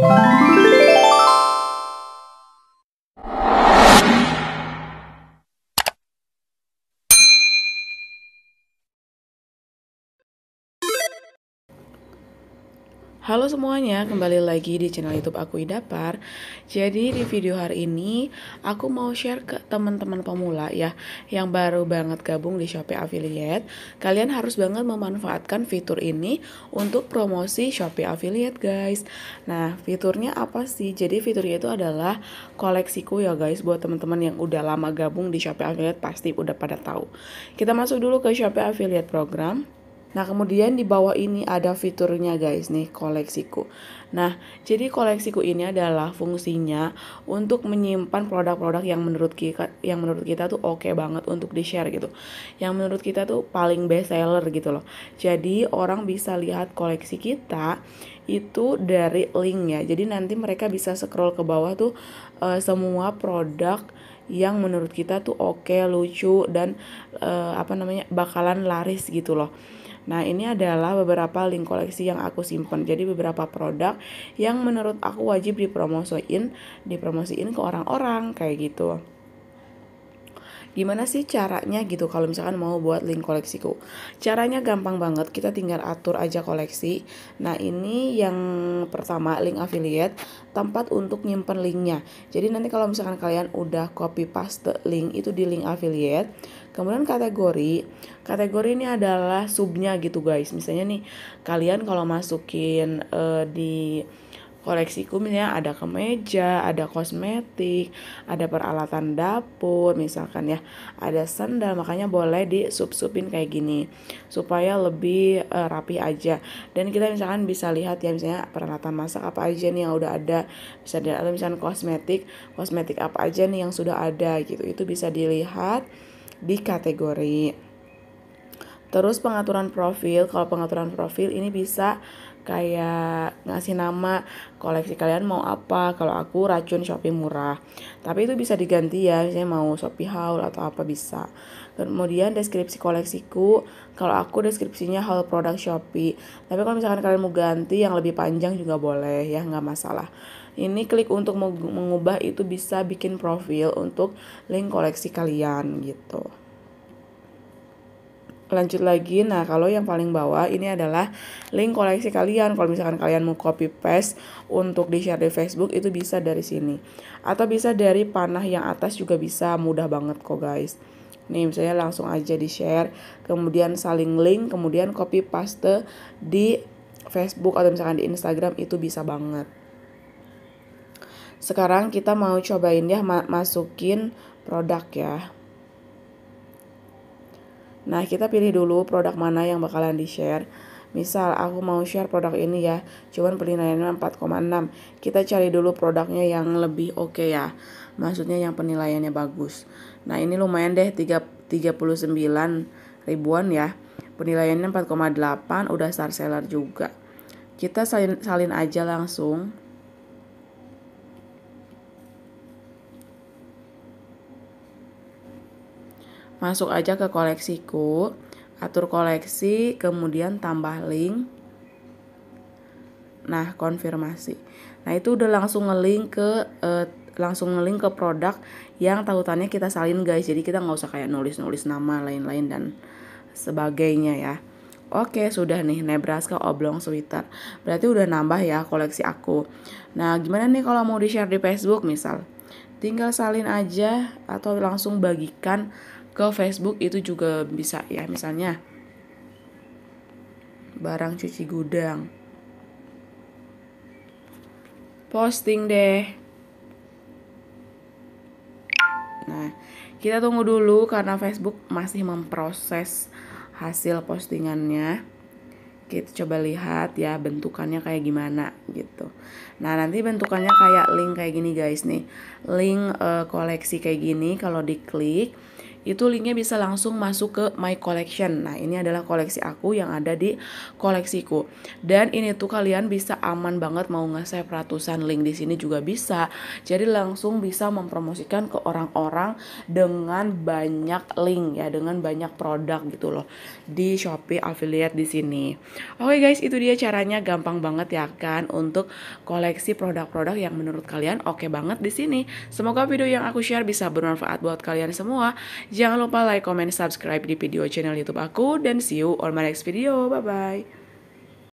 Bye. Halo semuanya, kembali lagi di channel YouTube aku Idapar. Jadi di video hari ini aku mau share ke teman-teman pemula ya yang baru banget gabung di Shopee Affiliate. Kalian harus banget memanfaatkan fitur ini untuk promosi Shopee Affiliate, guys. Nah, fiturnya apa sih? Jadi fiturnya itu adalah koleksiku ya, guys. Buat teman-teman yang udah lama gabung di Shopee Affiliate pasti udah pada tahu. Kita masuk dulu ke Shopee Affiliate program. Nah, kemudian di bawah ini ada fiturnya guys nih, koleksiku. Nah, jadi koleksiku ini adalah fungsinya untuk menyimpan produk-produk yang menurut kita yang menurut kita tuh oke okay banget untuk di-share gitu. Yang menurut kita tuh paling best seller gitu loh. Jadi, orang bisa lihat koleksi kita itu dari link ya. Jadi nanti mereka bisa scroll ke bawah tuh e, semua produk yang menurut kita tuh oke, okay, lucu dan e, apa namanya? bakalan laris gitu loh. Nah, ini adalah beberapa link koleksi yang aku simpan Jadi beberapa produk yang menurut aku wajib dipromosiin, dipromosiin ke orang-orang kayak gitu gimana sih caranya gitu kalau misalkan mau buat link koleksiku caranya gampang banget kita tinggal atur aja koleksi nah ini yang pertama link affiliate tempat untuk nyimpen linknya jadi nanti kalau misalkan kalian udah copy paste link itu di link affiliate Kemudian kategori, kategori ini adalah subnya gitu guys. Misalnya nih kalian kalau masukin uh, di koleksiku misalnya ada kemeja, ada kosmetik, ada peralatan dapur misalkan ya, ada sandal makanya boleh di sub-subin kayak gini supaya lebih uh, rapi aja. Dan kita misalkan bisa lihat ya misalnya peralatan masak apa aja nih yang udah ada, bisa dilihat atau misalkan kosmetik, kosmetik apa aja nih yang sudah ada gitu. Itu bisa dilihat di kategori. Terus pengaturan profil, kalau pengaturan profil ini bisa kayak ngasih nama koleksi kalian mau apa kalau aku racun Shopee murah tapi itu bisa diganti ya misalnya mau Shopee haul atau apa bisa kemudian deskripsi koleksiku kalau aku deskripsinya haul produk Shopee tapi kalau misalkan kalian mau ganti yang lebih panjang juga boleh ya nggak masalah ini klik untuk mengubah itu bisa bikin profil untuk link koleksi kalian gitu lanjut lagi nah kalau yang paling bawah ini adalah link koleksi kalian kalau misalkan kalian mau copy paste untuk di share di Facebook itu bisa dari sini atau bisa dari panah yang atas juga bisa mudah banget kok guys nih misalnya langsung aja di share kemudian saling link kemudian copy paste di Facebook atau misalkan di Instagram itu bisa banget sekarang kita mau cobain ya masukin produk ya Nah, kita pilih dulu produk mana yang bakalan di-share. Misal aku mau share produk ini ya, cuman penilaiannya 4,6. Kita cari dulu produknya yang lebih oke okay ya. Maksudnya yang penilaiannya bagus. Nah, ini lumayan deh 3, 39 ribuan ya. Penilaiannya 4,8 udah star seller juga. Kita salin, salin aja langsung. masuk aja ke koleksiku, atur koleksi, kemudian tambah link. Nah, konfirmasi. Nah, itu udah langsung ngelink ke eh, langsung ngelink ke produk yang tautannya kita salin guys. Jadi kita nggak usah kayak nulis-nulis nama lain-lain dan sebagainya ya. Oke, sudah nih Nebraska Oblong Sweater. Berarti udah nambah ya koleksi aku. Nah, gimana nih kalau mau di-share di Facebook misal? Tinggal salin aja atau langsung bagikan ke Facebook itu juga bisa ya misalnya barang cuci gudang posting deh nah kita tunggu dulu karena Facebook masih memproses hasil postingannya kita coba lihat ya bentukannya kayak gimana gitu. Nah nanti bentukannya kayak link kayak gini guys nih, link uh, koleksi kayak gini kalau diklik itu linknya bisa langsung masuk ke my collection. Nah ini adalah koleksi aku yang ada di koleksiku. Dan ini tuh kalian bisa aman banget mau nge-save ratusan link di sini juga bisa. Jadi langsung bisa mempromosikan ke orang-orang dengan banyak link ya, dengan banyak produk gitu loh di Shopee affiliate di sini. Oke guys, itu dia caranya gampang banget ya kan untuk koleksi produk-produk yang menurut kalian oke okay banget di sini. Semoga video yang aku share bisa bermanfaat buat kalian semua Jangan lupa like, comment, subscribe di video channel YouTube aku dan see you on my next video. Bye bye.